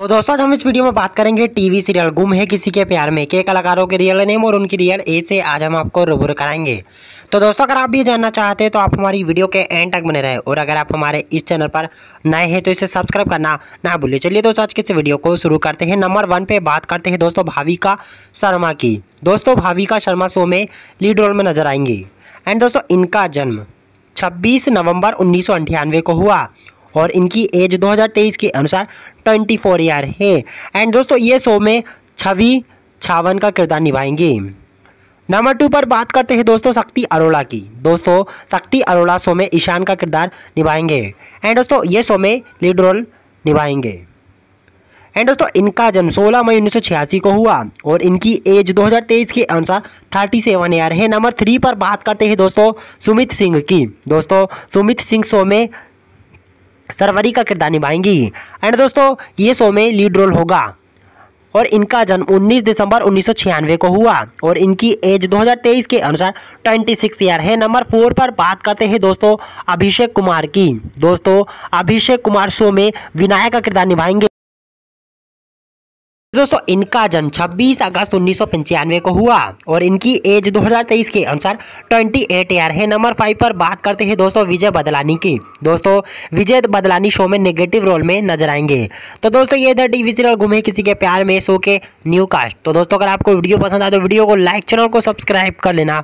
तो दोस्तों आज हम इस वीडियो में बात करेंगे टीवी सीरियल गुम है किसी के प्यार में के कलाकारों के रियल नेम और उनकी रियल एज से आज हम आपको रूबरू कराएंगे तो दोस्तों अगर आप भी जानना चाहते हैं तो आप हमारी वीडियो के एंड तक बने रहे और अगर आप हमारे इस चैनल पर नए हैं तो इसे सब्सक्राइब करना ना भूलिए चलिए दोस्तों आज के इस वीडियो को शुरू करते हैं नंबर वन पे बात करते हैं दोस्तों भाविका शर्मा की दोस्तों भाविका शर्मा शो में लीड रोल में नजर आएंगी एंड दोस्तों इनका जन्म छब्बीस नवंबर उन्नीस को हुआ और इनकी एज 2023 के अनुसार 24 ईयर है एंड दोस्तों ये शो में छवि छावन का किरदार निभाएंगे नंबर टू पर बात करते हैं दोस्तों शक्ति अरोड़ा की दोस्तों शक्ति अरोड़ा शो में ईशान का किरदार निभाएंगे एंड दोस्तों ये शो में लीड रोल निभाएंगे एंड दोस्तों इनका जन्म 16 मई उन्नीस को हुआ और इनकी एज 2023 के अनुसार 37 सेवन ईयर है नंबर थ्री पर बात करते हैं दोस्तों सुमित सिंह की दोस्तों सुमित सिंह शो में सरवरी का किरदार निभाएंगी एंड दोस्तों ये शो में लीड रोल होगा और इनका जन्म 19 दिसंबर उन्नीस को हुआ और इनकी एज 2023 के अनुसार 26 ईयर है नंबर फोर पर बात करते हैं दोस्तों अभिषेक कुमार की दोस्तों अभिषेक कुमार शो में विनायक का किरदार निभाएंगे दोस्तों इनका जन्म 26 अगस्त उन्नीस को हुआ और इनकी एज 2023 के अनुसार 28 ईयर है नंबर फाइव पर बात करते हैं दोस्तों विजय बदलानी की दोस्तों विजय बदलानी शो में नेगेटिव रोल में नजर आएंगे तो दोस्तों ये था टीवी सीरियल घूमे किसी के प्यार में शो के न्यू कास्ट तो दोस्तों अगर आपको वीडियो पसंद आए तो वीडियो को लाइक चैनल को सब्सक्राइब कर लेना